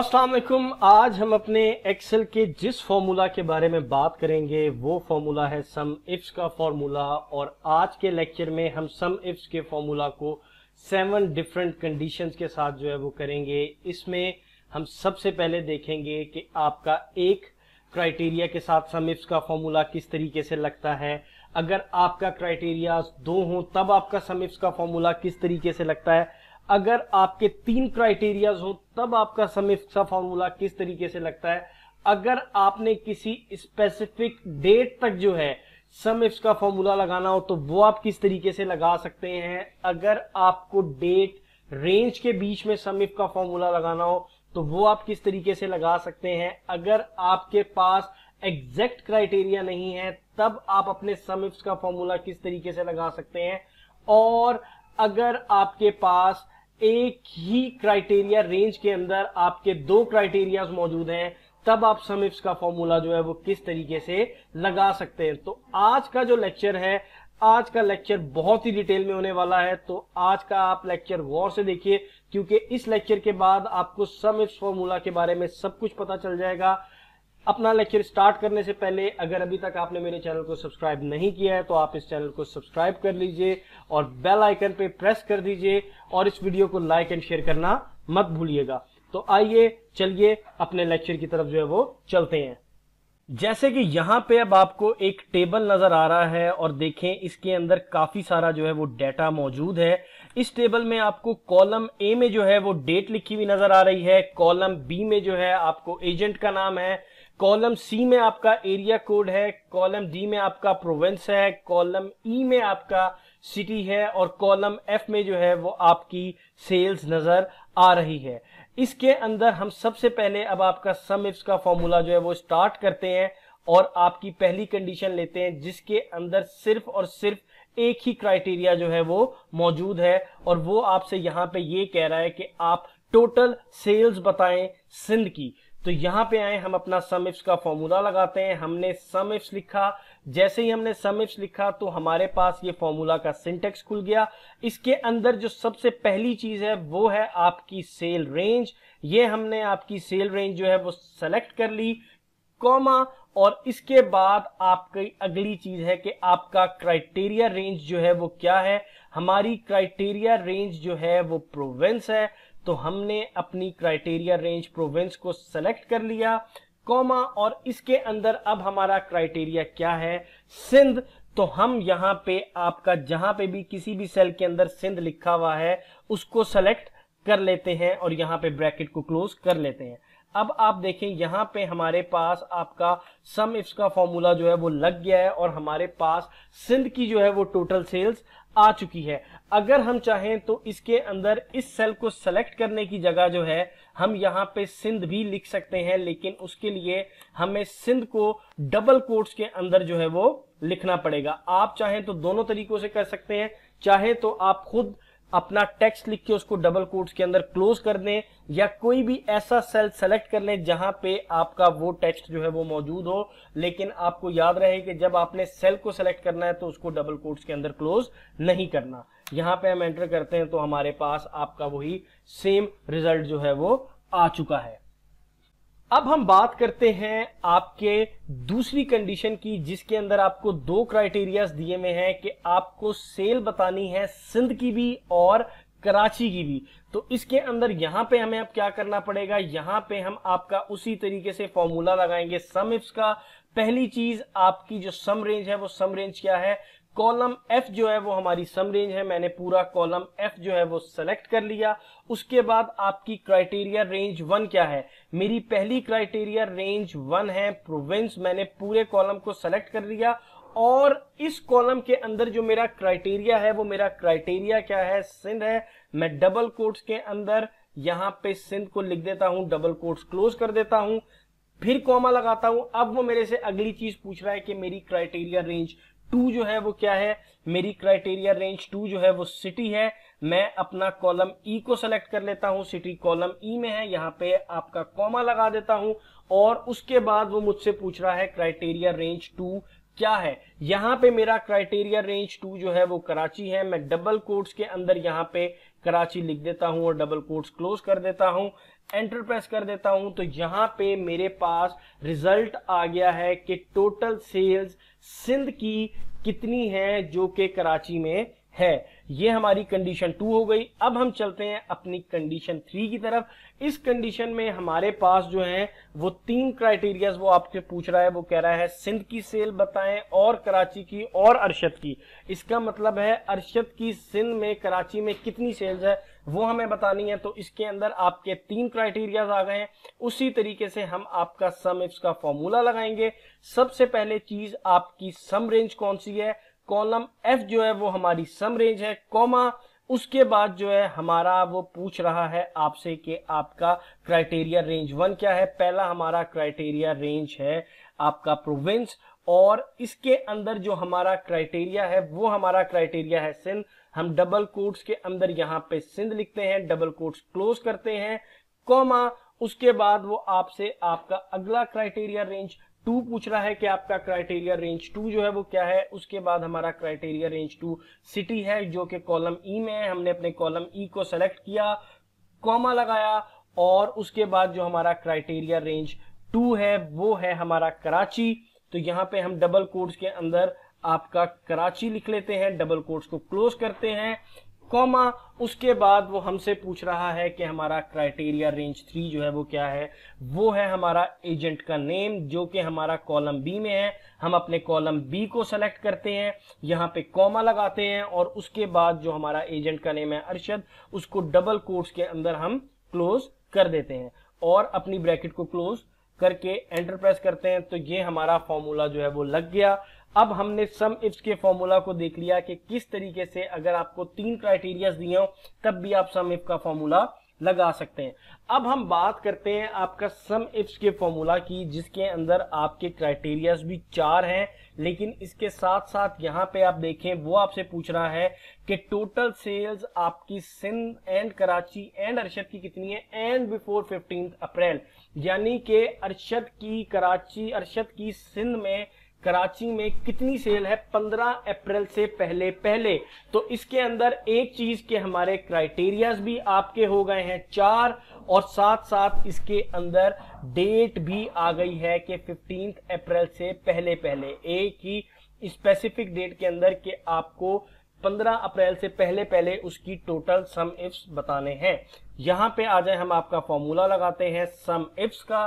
अस्सलाम वालेकुम आज हम अपने एक्सेल के जिस फॉर्मूला के बारे में बात करेंगे वो फॉर्मूला है सम इफ्स का फॉर्मूला और आज के लेक्चर में हम सम इफ्स के फॉर्मूला को सेवन डिफरेंट कंडीशंस के साथ जो है वो करेंगे इसमें हम सबसे पहले देखेंगे कि आपका एक क्राइटेरिया के साथ सम इफ्स का फॉर्मूला किस तरीके से लगता है अगर आपका क्राइटेरिया दो हों तब आपका सम इफ्स का फॉर्मूला किस तरीके से लगता है अगर आपके तीन क्राइटेरियाज हो तब आपका समीक्षा फॉर्मूला किस तरीके से लगता है अगर आपने किसी स्पेसिफिक डेट तक जो है सम इफ्स का फॉर्मूला लगाना हो तो वो आप किस तरीके से लगा सकते हैं अगर आपको डेट रेंज के बीच में सम का फॉर्मूला लगाना हो तो वो आप किस तरीके से लगा सकते हैं अगर आपके पास एग्जैक्ट क्राइटेरिया नहीं है तब आप अपने सम इफ्स का फॉर्मूला किस तरीके से लगा सकते हैं और अगर आपके पास एक ही क्राइटेरिया रेंज के अंदर आपके दो क्राइटेरिया मौजूद हैं तब आप समिप्स का फॉर्मूला जो है वो किस तरीके से लगा सकते हैं तो आज का जो लेक्चर है आज का लेक्चर बहुत ही डिटेल में होने वाला है तो आज का आप लेक्चर गौर से देखिए क्योंकि इस लेक्चर के बाद आपको समिप्स फॉर्मूला के बारे में सब कुछ पता चल जाएगा अपना लेक्चर स्टार्ट करने से पहले अगर अभी तक आपने मेरे चैनल को सब्सक्राइब नहीं किया है तो आप इस चैनल को सब्सक्राइब कर लीजिए और बेल आइकन पे प्रेस कर दीजिए और इस वीडियो को लाइक एंड शेयर करना मत भूलिएगा तो आइए चलिए अपने लेक्चर की तरफ जो है वो चलते हैं जैसे कि यहाँ पे अब आपको एक टेबल नजर आ रहा है और देखें इसके अंदर काफी सारा जो है वो डेटा मौजूद है इस टेबल में आपको कॉलम ए में जो है वो डेट लिखी हुई नजर आ रही है कॉलम बी में जो है आपको एजेंट का नाम है कॉलम सी में आपका एरिया कोड है कॉलम डी में आपका प्रोविंस है कॉलम ई e में आपका सिटी है और कॉलम एफ में जो है वो आपकी सेल्स नज़र आ रही है इसके अंदर हम सबसे पहले अब आपका सम इफ्स का फॉर्मूला जो है वो स्टार्ट करते हैं और आपकी पहली कंडीशन लेते हैं जिसके अंदर सिर्फ और सिर्फ एक ही क्राइटेरिया जो है वो मौजूद है और वो आपसे यहाँ पे ये कह रहा है कि आप टोटल सेल्स बताएं सिंध की तो यहाँ पे आए हम अपना सम इफ्स का फॉर्मूला लगाते हैं हमने सम इफ्स लिखा जैसे ही हमने सम इफ्स लिखा तो हमारे पास ये फॉर्मूला का सिंटेक्स खुल गया इसके अंदर जो सबसे पहली चीज है वो है आपकी सेल रेंज ये हमने आपकी सेल रेंज जो है वो सेलेक्ट कर ली कॉमा और इसके बाद आपकी अगली चीज है कि आपका क्राइटेरिया रेंज जो है वो क्या है हमारी क्राइटेरिया रेंज जो है वो प्रोवेंस है तो हमने अपनी क्राइटेरिया रेंज प्रोविंस को सेलेक्ट कर लिया कॉमा और इसके अंदर अब हमारा क्राइटेरिया क्या है सिंध तो हम यहां पे आपका जहां पे भी किसी भी सेल के अंदर सिंध लिखा हुआ है उसको सेलेक्ट कर लेते हैं और यहाँ पे ब्रैकेट को क्लोज कर लेते हैं अब आप देखें यहाँ पे हमारे पास आपका सम इफ्स का फॉर्मूला जो है वो लग गया है और हमारे पास सिंध की जो है वो टोटल सेल्स आ चुकी है अगर हम चाहें तो इसके अंदर इस सेल को सेलेक्ट करने की जगह जो है हम यहाँ पे सिंध भी लिख सकते हैं लेकिन उसके लिए हमें सिंध को डबल कोट्स के अंदर जो है वो लिखना पड़ेगा आप चाहें तो दोनों तरीकों से कर सकते हैं चाहे तो आप खुद अपना टेक्स्ट लिख के उसको डबल कोट्स के अंदर क्लोज कर दें या कोई भी ऐसा सेल सेलेक्ट कर लें जहां पे आपका वो टेक्स्ट जो है वो मौजूद हो लेकिन आपको याद रहे कि जब आपने सेल को सेलेक्ट करना है तो उसको डबल कोट्स के अंदर क्लोज नहीं करना यहाँ पे हम एंटर करते हैं तो हमारे पास आपका वही सेम रिजल्ट जो है वो आ चुका है अब हम बात करते हैं आपके दूसरी कंडीशन की जिसके अंदर आपको दो क्राइटेरियाज दिए हुए हैं कि आपको सेल बतानी है सिंध की भी और कराची की भी तो इसके अंदर यहां पे हमें अब क्या करना पड़ेगा यहां पे हम आपका उसी तरीके से फॉर्मूला लगाएंगे सम इफ्स का पहली चीज आपकी जो सम रेंज है वो सम रेंज क्या है कॉलम एफ जो है वो हमारी सम रेंज है मैंने पूरा कॉलम एफ जो है वो सेलेक्ट कर लिया उसके बाद आपकी क्राइटेरिया रेंज वन क्या है मेरी पहली क्राइटेरिया रेंज वन है प्रोविंस मैंने पूरे कॉलम को सेलेक्ट कर लिया और इस कॉलम के अंदर जो मेरा क्राइटेरिया है वो मेरा क्राइटेरिया क्या है सिंध है मैं डबल कोट्स के अंदर यहां पे सिंध को लिख देता हूं डबल कोट्स क्लोज कर देता हूं फिर कॉमा लगाता हूं अब वो मेरे से अगली चीज पूछ रहा है कि मेरी क्राइटेरिया रेंज टू जो है वो क्या है मेरी क्राइटेरिया रेंज टू जो है वो सिटी है मैं अपना कॉलम ई e को सेलेक्ट कर लेता हूं सिटी कॉलम ई e में है यहाँ पे आपका कॉमा लगा देता हूं और उसके बाद वो मुझसे पूछ रहा है क्राइटेरिया रेंज टू क्या है यहाँ पे मेरा क्राइटेरिया रेंज टू जो है वो कराची है मैं डबल कोर्ट्स के अंदर यहाँ पे कराची लिख देता हूँ और डबल कोर्ट्स क्लोज कर देता हूँ एंटर प्रेस कर देता हूँ तो यहाँ पे मेरे पास रिजल्ट आ गया है कि टोटल सेल्स सिंध की कितनी है जो कि कराची में है ये हमारी कंडीशन टू हो गई अब हम चलते हैं अपनी कंडीशन थ्री की तरफ इस कंडीशन में हमारे पास जो है वो तीन क्राइटेरियाज वो आपसे पूछ रहा है वो कह रहा है सिंध की सेल बताएं और कराची की और अरशद की इसका मतलब है अरशद की सिंध में कराची में कितनी सेल्स है वो हमें बतानी है तो इसके अंदर आपके तीन क्राइटेरियाज आ गए हैं उसी तरीके से हम आपका सम इफ्स का फॉर्मूला लगाएंगे सबसे पहले चीज आपकी सम रेंज कौन सी है कॉलम एफ जो है वो हमारी सम रेंज है कॉमा उसके बाद जो है हमारा वो पूछ रहा है आपसे कि आपका क्राइटेरिया रेंज वन क्या है पहला हमारा क्राइटेरिया रेंज है आपका प्रोविंस और इसके अंदर जो हमारा क्राइटेरिया है वो हमारा क्राइटेरिया है सिंध हम डबल कोट्स के अंदर यहाँ पे सिंध लिखते हैं डबल कोट्स क्लोज करते हैं कॉमा उसके बाद वो आपसे आपका अगला क्राइटेरिया रेंज टू पूछ रहा है कि आपका क्राइटेरिया रेंज टू जो है वो क्या है उसके बाद हमारा क्राइटेरिया रेंज टू सिटी है जो कि कॉलम ई e में है हमने अपने कॉलम ई e को सेलेक्ट किया कॉमा लगाया और उसके बाद जो हमारा क्राइटेरिया रेंज टू है वो है हमारा कराची तो यहाँ पे हम डबल कोर्ट्स के अंदर आपका कराची लिख लेते हैं डबल कोर्ट्स को क्लोज करते हैं कॉमा उसके बाद वो हमसे पूछ रहा है कि हमारा क्राइटेरिया रेंज थ्री जो है वो क्या है वो है हमारा एजेंट का नेम जो कि हमारा कॉलम बी में है हम अपने कॉलम बी को सेलेक्ट करते हैं यहाँ पे कॉमा लगाते हैं और उसके बाद जो हमारा एजेंट का नेम है अरशद उसको डबल कोट्स के अंदर हम क्लोज कर देते हैं और अपनी ब्रैकेट को क्लोज करके एंटर प्रेस करते हैं तो ये हमारा फॉर्मूला जो है वो लग गया अब हमने सम इफ्स के फॉर्मूला को देख लिया कि किस तरीके से अगर आपको तीन क्राइटेरियाज दिए हो तब भी आप सम इफ का फॉर्मूला लगा सकते हैं अब हम बात करते हैं आपका सम इफ्स के फॉर्मूला की जिसके अंदर आपके क्राइटेरियाज भी चार हैं लेकिन इसके साथ साथ यहाँ पे आप देखें वो आपसे पूछ रहा है कि टोटल सेल्स आपकी सिंध एंड कराची एंड अरशद की कितनी है एंड बिफोर फिफ्टीन अप्रैल यानी कि अरशद की कराची अरशद की सिंध में कराची में कितनी सेल है 15 अप्रैल से पहले पहले तो इसके अंदर एक चीज के हमारे क्राइटेरियाज भी आपके हो गए हैं चार और साथ साथ इसके अंदर डेट भी आ गई है कि फिफ्टीन अप्रैल से पहले पहले एक ही स्पेसिफिक डेट के अंदर के आपको 15 अप्रैल से पहले पहले उसकी टोटल सम इफ्स बताने हैं यहाँ पे आ जाए हम आपका फॉर्मूला लगाते हैं सम इफ्स का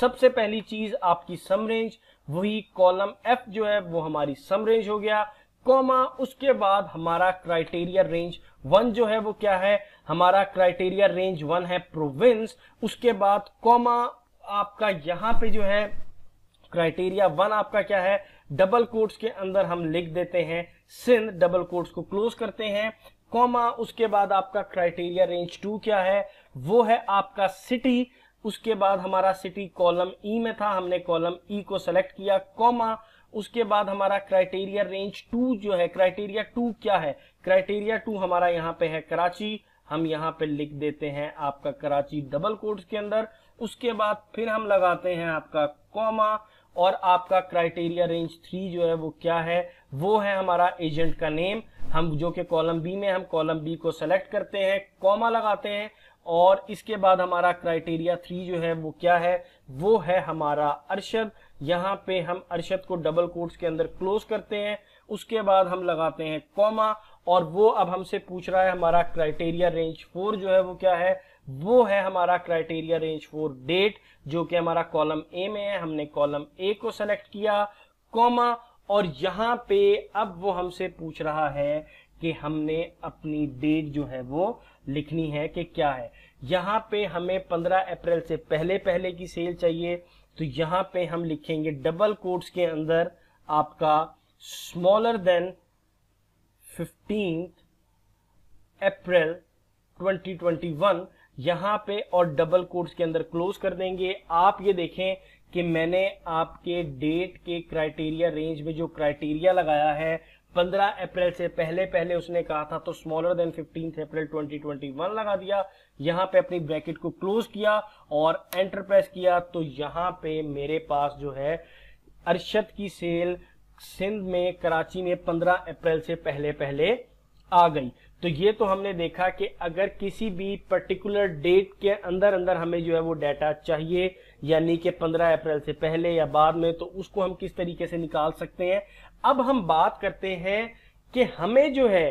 सबसे पहली चीज आपकी सम रेंज वही कॉलम एफ जो है वो हमारी सम रेंज हो गया कॉमा उसके बाद हमारा क्राइटेरिया रेंज वन जो है वो क्या है हमारा क्राइटेरिया रेंज वन है प्रोविंस उसके बाद कॉमा आपका यहां पे जो है क्राइटेरिया वन आपका क्या है डबल कोट्स के अंदर हम लिख देते हैं सिंध डबल कोट्स को क्लोज करते हैं कॉमा उसके बाद आपका क्राइटेरिया रेंज टू क्या है वो है आपका सिटी उसके बाद हमारा सिटी कॉलम ई में था हमने कॉलम ई e को सेलेक्ट किया कॉमा उसके बाद हमारा क्राइटेरिया रेंज टू जो है क्राइटेरिया टू क्या है क्राइटेरिया टू हमारा यहाँ पे है कराची हम यहाँ पे लिख देते हैं आपका कराची डबल कोट्स के अंदर उसके बाद फिर हम लगाते हैं आपका कॉमा और आपका क्राइटेरिया रेंज थ्री जो है वो क्या है वो है हमारा एजेंट का नेम हम जो कि कॉलम बी में हम कॉलम बी को सेलेक्ट करते हैं कॉमा लगाते हैं और इसके बाद हमारा क्राइटेरिया थ्री जो है वो क्या है वो है हमारा अरशद यहाँ पे हम अरशद को डबल कोट्स के अंदर क्लोज करते हैं उसके बाद हम लगाते हैं कॉमा और वो अब हमसे पूछ रहा है हमारा क्राइटेरिया रेंज फोर जो है वो क्या है वो है हमारा क्राइटेरिया रेंज फोर डेट जो कि हमारा कॉलम ए में है हमने कॉलम ए को सेलेक्ट किया कॉमा और यहाँ पे अब वो हमसे पूछ रहा है कि हमने अपनी डेट जो है वो लिखनी है कि क्या है यहाँ पे हमें 15 अप्रैल से पहले पहले की सेल चाहिए तो यहाँ पे हम लिखेंगे डबल कोट्स के अंदर आपका स्मॉलर देन फिफ्टीन अप्रैल 2021 यहाँ पे और डबल कोर्स के अंदर क्लोज कर देंगे आप ये देखें कि मैंने आपके डेट के क्राइटेरिया रेंज में जो क्राइटेरिया लगाया है 15 अप्रैल से पहले पहले उसने कहा था तो स्मॉलर देन फिफ्टीन अप्रैल 2021 लगा दिया यहां पे अपनी ब्रैकेट को क्लोज किया और एंटर प्रेस किया तो यहाँ पे मेरे पास जो है अरशद की सेल सिंध में कराची में 15 अप्रैल से पहले पहले आ गई तो ये तो हमने देखा कि अगर किसी भी पर्टिकुलर डेट के अंदर अंदर हमें जो है वो डाटा चाहिए यानी कि 15 अप्रैल से पहले या बाद में तो उसको हम किस तरीके से निकाल सकते हैं अब हम बात करते हैं कि हमें जो है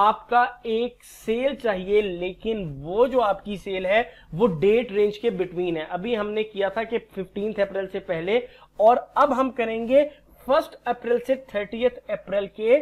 आपका एक सेल चाहिए लेकिन वो जो आपकी सेल है वो डेट रेंज के बिटवीन है अभी हमने किया था कि फिफ्टींथ अप्रैल से पहले और अब हम करेंगे फर्स्ट अप्रैल से थर्टीथ अप्रैल के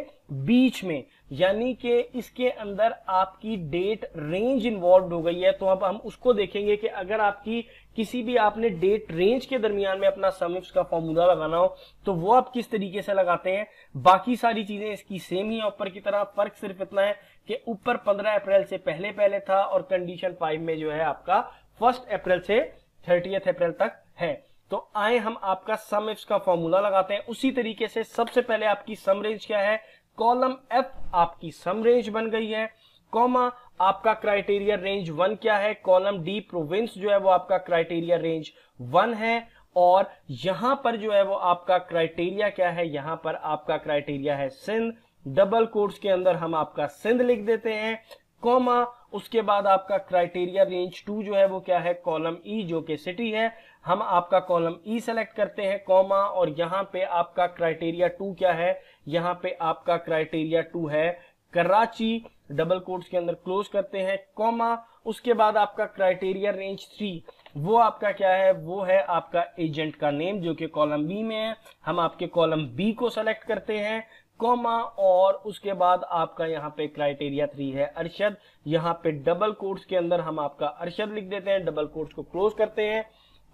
बीच में यानी कि इसके अंदर आपकी डेट रेंज इन्वॉल्व हो गई है तो अब हम उसको देखेंगे कि अगर आपकी किसी भी आपने डेट रेंज के दरमियान में अपना समिप्स का फॉर्मूला लगाना हो तो वो आप किस तरीके से लगाते हैं बाकी सारी चीजें इसकी सेम ही है ऊपर की तरह फर्क सिर्फ इतना है कि ऊपर 15 अप्रैल से पहले पहले था और कंडीशन फाइव में जो है आपका फर्स्ट अप्रैल से थर्टी अप्रैल तक है तो आए हम आपका सम इफ्स का फॉर्मूला लगाते हैं उसी तरीके से सबसे पहले आपकी सम रेंज क्या है कॉलम एफ आपकी सम रेंज बन गई है कॉमा आपका क्राइटेरिया रेंज वन क्या है कॉलम डी प्रोविंस जो है वो आपका क्राइटेरिया रेंज वन है और यहां पर जो है वो आपका क्राइटेरिया क्या है यहां पर आपका क्राइटेरिया है सिंध डबल कोर्स के अंदर हम आपका सिंध लिख देते हैं कॉमा उसके बाद आपका क्राइटेरिया रेंज टू जो है वो क्या है कॉलम ई e, जो कि सिटी है हम आपका कॉलम ई e सेलेक्ट करते हैं कॉमा और यहाँ पे आपका क्राइटेरिया टू क्या है यहाँ पे आपका क्राइटेरिया टू है कराची डबल कोर्ट्स के अंदर क्लोज करते हैं कॉमा उसके बाद आपका क्राइटेरिया रेंज थ्री वो आपका क्या है वो है आपका एजेंट का नेम जो कि कॉलम बी में है हम आपके कॉलम बी को सेलेक्ट करते हैं कॉमा और उसके बाद आपका यहाँ पे क्राइटेरिया थ्री है अरशद यहाँ पे डबल कोर्ट्स के अंदर हम आपका अरशद लिख देते हैं डबल कोर्ट्स को क्लोज करते हैं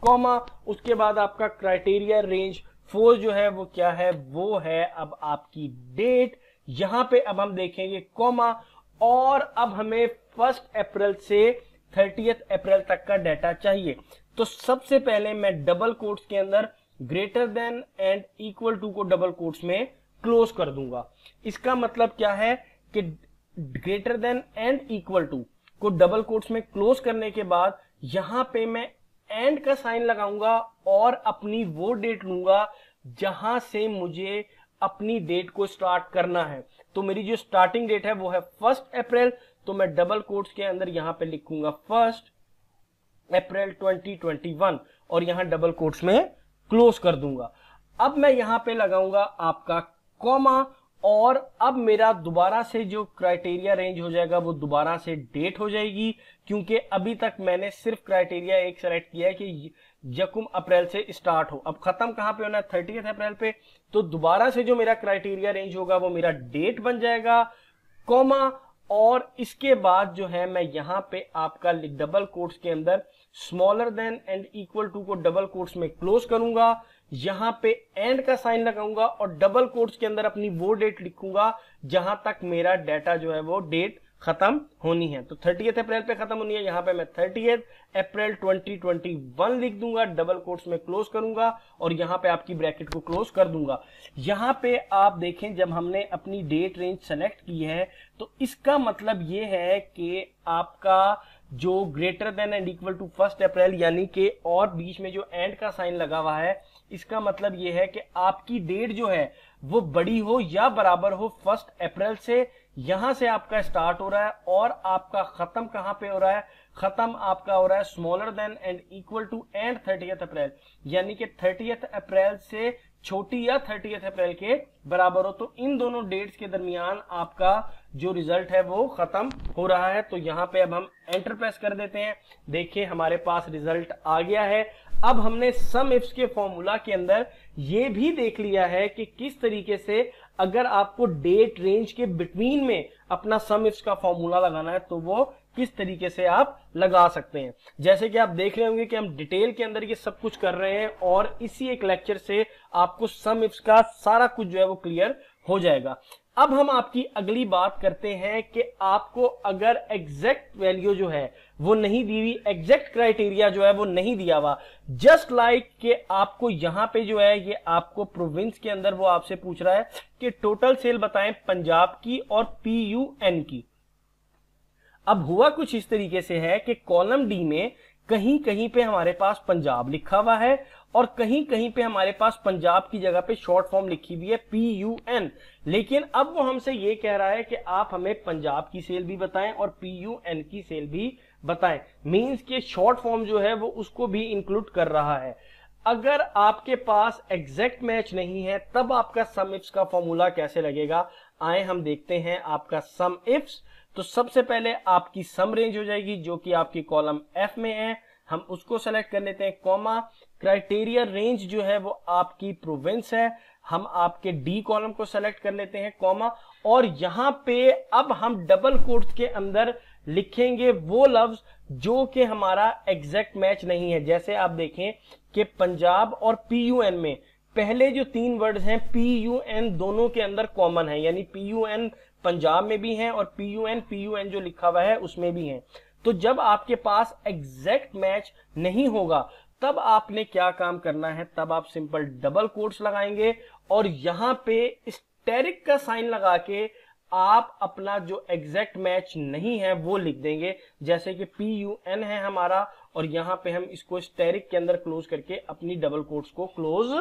कॉमा उसके बाद आपका क्राइटेरिया रेंज फोर जो है वो क्या है वो है अब आपकी डेट यहां पे अब हम देखेंगे कॉमा और अब हमें फर्स्ट अप्रैल से थर्टीथ अप्रैल तक का डाटा चाहिए तो सबसे पहले मैं डबल कोर्ट्स के अंदर greater than and equal to को डबल कोर्ट्स में क्लोज कर दूंगा इसका मतलब क्या है कि greater than and equal to को डबल कोर्ट्स में क्लोज करने के बाद यहां पे मैं एंड का साइन लगाऊंगा और अपनी वो डेट लूंगा जहां से मुझे अपनी डेट को स्टार्ट करना है तो मेरी जो स्टार्टिंग डेट है वो है फर्स्ट अप्रैल तो मैं डबल कोर्ट्स के अंदर यहां पे लिखूंगा फर्स्ट अप्रैल 2021 और यहां डबल कोर्ट्स में क्लोज कर दूंगा अब मैं यहां पे लगाऊंगा आपका कॉमा और अब मेरा दोबारा से जो क्राइटेरिया रेंज हो जाएगा वो दोबारा से डेट हो जाएगी क्योंकि अभी तक मैंने सिर्फ क्राइटेरिया एक सेलेक्ट किया है कि जकुम अप्रैल से स्टार्ट हो अब खत्म कहां पे होना है थर्टी अप्रैल पे तो दोबारा से जो मेरा क्राइटेरिया रेंज होगा वो मेरा डेट बन जाएगा कॉमा और इसके बाद जो है मैं यहाँ पे आपका डबल कोर्ट्स के अंदर smaller than and equal to को डबल कोर्ट्स में क्लोज करूंगा यहां पे एंड का साइन लगाऊंगा और डबल कोर्ट्स के अंदर अपनी वो डेट लिखूंगा जहां तक मेरा डाटा जो है वो डेट खत्म होनी है तो थर्टी अप्रैल पे खत्म होनी है यहां पे मैं थर्टी अप्रैल 2021 लिख दूंगा डबल कोर्ट्स में क्लोज करूंगा और यहां पे आपकी ब्रैकेट को क्लोज कर दूंगा यहां पे आप देखें जब हमने अपनी डेट रेंज सेलेक्ट की है तो इसका मतलब ये है कि आपका जो greater than and equal to first April यानी कि और बीच में जो एंड का साइन लगा हुआ है इसका मतलब यह है कि आपकी डेट जो है वो बड़ी हो या बराबर हो फर्स्ट अप्रैल से यहां से आपका स्टार्ट हो रहा है और आपका खत्म कहां पे हो रहा है खत्म आपका हो रहा है smaller than and equal to and thirtieth April यानी कि थर्टीएथ अप्रैल से छोटी या थर्टीएथ अप्रैल के बराबर हो तो इन दोनों डेट्स के दरमियान आपका जो रिजल्ट है वो खत्म हो रहा है तो यहां पे अब हम एंटर प्रेस कर देते हैं देखिए हमारे पास रिजल्ट आ गया है अब हमने सम इफ्स के फॉर्मूला के अंदर ये भी देख लिया है कि किस तरीके से अगर आपको डेट रेंज के बिटवीन में अपना सम इफ्स का फॉर्मूला लगाना है तो वो किस तरीके से आप लगा सकते हैं जैसे कि आप देख रहे होंगे कि हम डिटेल के अंदर ये सब कुछ कर रहे हैं और इसी एक लेक्चर से आपको सम इफ्स का सारा कुछ जो है वो क्लियर हो जाएगा अब हम आपकी अगली बात करते हैं कि आपको अगर एग्जैक्ट वैल्यू जो है वो नहीं दी हुई एग्जैक्ट क्राइटेरिया जो है वो नहीं दिया हुआ जस्ट लाइक के आपको यहां पे जो है ये आपको प्रोविंस के अंदर वो आपसे पूछ रहा है कि टोटल सेल बताएं पंजाब की और पीयूएन की अब हुआ कुछ इस तरीके से है कि कॉलम डी में कहीं कहीं पे हमारे पास पंजाब लिखा हुआ है और कहीं कहीं पे हमारे पास पंजाब की जगह पे शॉर्ट फॉर्म लिखी हुई है पी यू एन लेकिन अब वो हमसे ये कह रहा है कि आप हमें पंजाब की सेल भी बताएं और पी यू एन की सेल भी बताएं मींस के शॉर्ट फॉर्म जो है वो उसको भी इंक्लूड कर रहा है अगर आपके पास एग्जैक्ट मैच नहीं है तब आपका सम इफ्स का फॉर्मूला कैसे लगेगा आए हम देखते हैं आपका सम इफ्स तो सबसे पहले आपकी सम रेंज हो जाएगी जो कि आपकी कॉलम एफ में है हम उसको सेलेक्ट कर लेते हैं कॉमा क्राइटेरिया रेंज जो है वो आपकी प्रोविंस है हम आपके डी कॉलम को सेलेक्ट कर लेते हैं कॉमा और यहां पे अब हम डबल कोर्ट के अंदर लिखेंगे वो लफ्ज जो कि हमारा एग्जैक्ट मैच नहीं है जैसे आप देखें कि पंजाब और पीयूएन में पहले जो तीन वर्ड्स हैं पीयूएन दोनों के अंदर कॉमन है यानी पीयूएन पंजाब में भी हैं और P U N P U N जो लिखा हुआ है उसमें भी हैं तो जब आपके पास एग्जैक्ट मैच नहीं होगा तब आपने क्या काम करना है तब आप सिंपल डबल कोट्स लगाएंगे और यहां पे स्टेरिक का साइन लगा के आप अपना जो एग्जैक्ट मैच नहीं है वो लिख देंगे जैसे कि पी यू एन है हमारा और यहाँ पे हम इसको स्टेरिक के अंदर क्लोज करके अपनी डबल कोट्स को क्लोज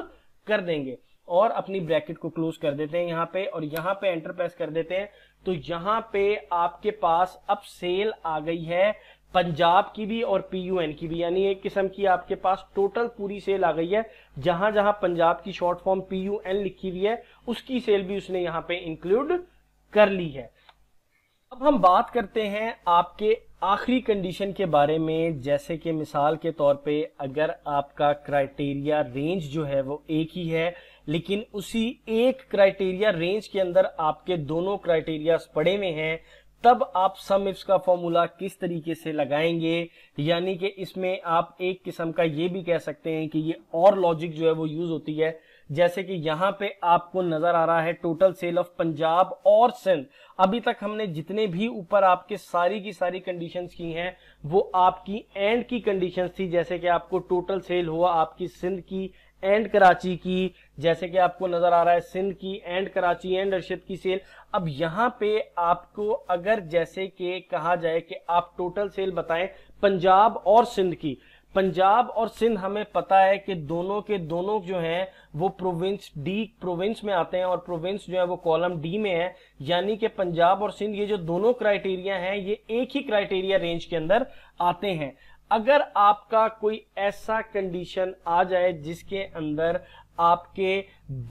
कर देंगे और अपनी ब्रैकेट को क्लोज कर देते हैं यहाँ पे और यहाँ पे एंटर प्रेस कर देते हैं तो यहाँ पे आपके पास अब सेल आ गई है पंजाब की भी और पीयूएन की भी यानी एक किस्म की आपके पास टोटल पूरी सेल आ गई है जहां जहां पंजाब की शॉर्ट फॉर्म पीयूएन लिखी हुई है उसकी सेल भी उसने यहाँ पे इंक्लूड कर ली है अब हम बात करते हैं आपके आखिरी कंडीशन के बारे में जैसे कि मिसाल के तौर पे अगर आपका क्राइटेरिया रेंज जो है वो एक ही है लेकिन उसी एक क्राइटेरिया रेंज के अंदर आपके दोनों क्राइटेरिया पड़े हुए हैं तब आप सम इफ्स का फॉर्मूला किस तरीके से लगाएंगे यानी कि इसमें आप एक किस्म का ये भी कह सकते हैं कि ये और लॉजिक जो है वो यूज होती है जैसे कि यहाँ पे आपको नजर आ रहा है टोटल सेल ऑफ पंजाब और सिंध अभी तक हमने जितने भी ऊपर आपके सारी की सारी कंडीशंस की हैं वो आपकी एंड की कंडीशंस थी जैसे कि आपको टोटल सेल हुआ आपकी सिंध की एंड कराची की जैसे कि आपको नजर आ रहा है सिंध की एंड कराची एंड अरशद की सेल अब यहां पे आपको अगर जैसे कि कहा जाए कि आप टोटल सेल बताएं पंजाब और सिंध की पंजाब और सिंध हमें पता है कि दोनों के दोनों जो हैं वो प्रोविंस डी प्रोविंस में आते हैं और प्रोविंस जो है वो कॉलम डी में है यानी कि पंजाब और सिंध ये जो दोनों क्राइटेरिया हैं ये एक ही क्राइटेरिया रेंज के अंदर आते हैं अगर आपका कोई ऐसा कंडीशन आ जाए जिसके अंदर आपके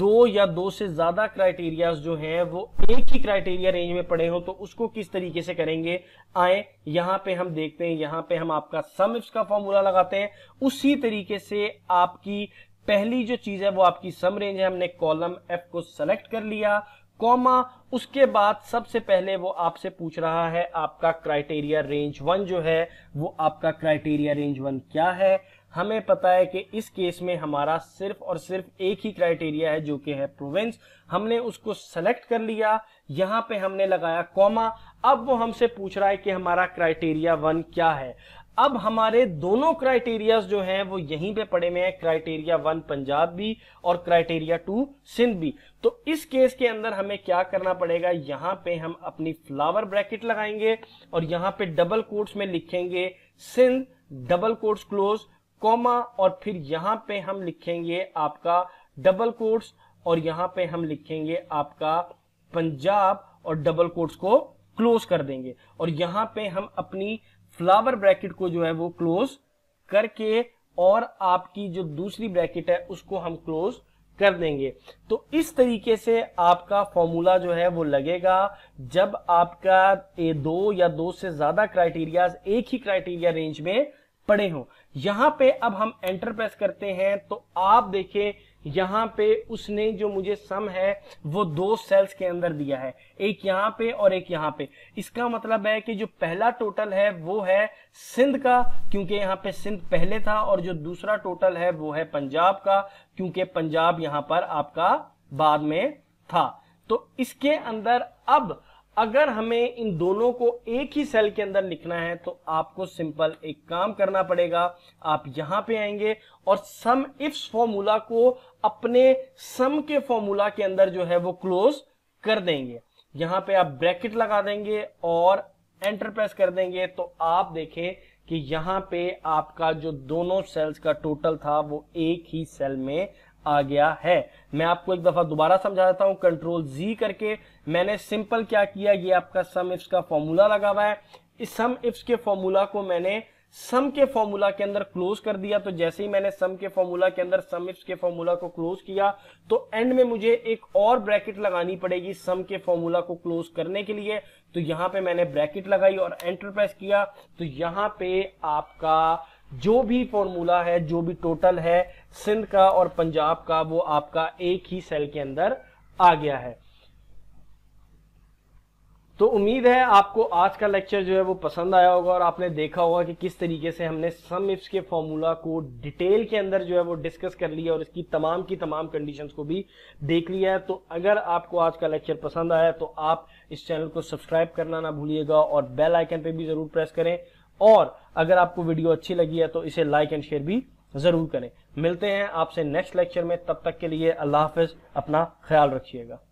दो या दो से ज्यादा क्राइटेरिया जो हैं वो एक ही क्राइटेरिया रेंज में पड़े हो तो उसको किस तरीके से करेंगे आए यहां पे हम देखते हैं यहां पे हम आपका सम इफ्स का फॉर्मूला लगाते हैं उसी तरीके से आपकी पहली जो चीज है वो आपकी सम रेंज है हमने कॉलम एफ को सेलेक्ट कर लिया कॉमा उसके बाद सबसे पहले वो आपसे पूछ रहा है आपका क्राइटेरिया रेंज वन जो है वो आपका क्राइटेरिया रेंज वन क्या है हमें पता है कि इस केस में हमारा सिर्फ और सिर्फ एक ही क्राइटेरिया है जो कि है प्रोविंस हमने उसको सेलेक्ट कर लिया यहां पे हमने लगाया कॉमा अब वो हमसे पूछ रहा है कि हमारा क्राइटेरिया वन क्या है अब हमारे दोनों क्राइटेरियाज जो हैं वो यहीं पे पड़े हुए हैं क्राइटेरिया वन पंजाब भी और क्राइटेरिया टू सिंध भी तो इस केस के अंदर हमें क्या करना पड़ेगा यहां पे हम अपनी फ्लावर ब्रैकेट लगाएंगे और यहां पे डबल कोट्स में लिखेंगे Sindh double quotes close comma और फिर यहां पे हम लिखेंगे आपका डबल कोट्स और यहां पे हम लिखेंगे आपका पंजाब और डबल कोट्स को क्लोज कर देंगे और यहां पे हम अपनी फ्लावर ब्रैकेट को जो है वो क्लोज करके और आपकी जो दूसरी ब्रैकेट है उसको हम क्लोज कर देंगे तो इस तरीके से आपका फॉर्मूला जो है वो लगेगा जब आपका ए दो या दो से ज्यादा क्राइटेरिया एक ही क्राइटेरिया रेंज में पड़े हो यहां पे अब हम एंटर प्रेस करते हैं तो आप देखें यहाँ पे उसने जो मुझे सम है वो दो सेल्स के अंदर दिया है एक यहाँ पे और एक यहाँ पे इसका मतलब है कि जो पहला टोटल है वो है सिंध का क्योंकि यहाँ पे सिंध पहले था और जो दूसरा टोटल है वो है पंजाब का क्योंकि पंजाब यहाँ पर आपका बाद में था तो इसके अंदर अब अगर हमें इन दोनों को एक ही सेल के अंदर लिखना है तो आपको सिंपल एक काम करना पड़ेगा आप यहां पे आएंगे और सम इफ्स फॉर्मूला को अपने सम के फॉर्मूला के अंदर जो है वो क्लोज कर देंगे यहां पे आप ब्रैकेट लगा देंगे और एंटर प्रेस कर देंगे तो आप देखें कि यहां पे आपका जो दोनों सेल्स का टोटल था वो एक ही सेल में आ गया है मैं आपको एक दफा दोबारा समझा देता हूं कंट्रोल जी करके मैंने सिंपल क्या किया ये आपका सम इफ्स का फॉर्मूला लगा हुआ है इस सम इफ्स के फॉर्मूला को मैंने सम के फॉर्मूला के अंदर क्लोज कर दिया तो जैसे ही मैंने सम के फॉर्मूला के अंदर सम इफ्स के फॉर्मूला को क्लोज किया तो एंड में मुझे एक और ब्रैकेट लगानी पड़ेगी सम के फॉर्मूला को क्लोज करने के लिए तो यहां पे मैंने ब्रैकेट लगाई और एंटर प्रेस किया तो यहां पे आपका जो भी फॉर्मूला है जो भी टोटल है सिंध का और पंजाब का वो आपका एक ही सेल के अंदर आ गया है तो उम्मीद है आपको आज का लेक्चर जो है वो पसंद आया होगा और आपने देखा होगा कि किस तरीके से हमने सम इफ्स के फॉर्मूला को डिटेल के अंदर जो है वो डिस्कस कर लिया और इसकी तमाम की तमाम कंडीशंस को भी देख लिया है तो अगर आपको आज का लेक्चर पसंद आया तो आप इस चैनल को सब्सक्राइब करना ना भूलिएगा और बेल आइकन पर भी ज़रूर प्रेस करें और अगर आपको वीडियो अच्छी लगी है तो इसे लाइक एंड शेयर भी ज़रूर करें मिलते हैं आपसे नेक्स्ट लेक्चर में तब तक के लिए अल्लाह हाफिज़ अपना ख्याल रखिएगा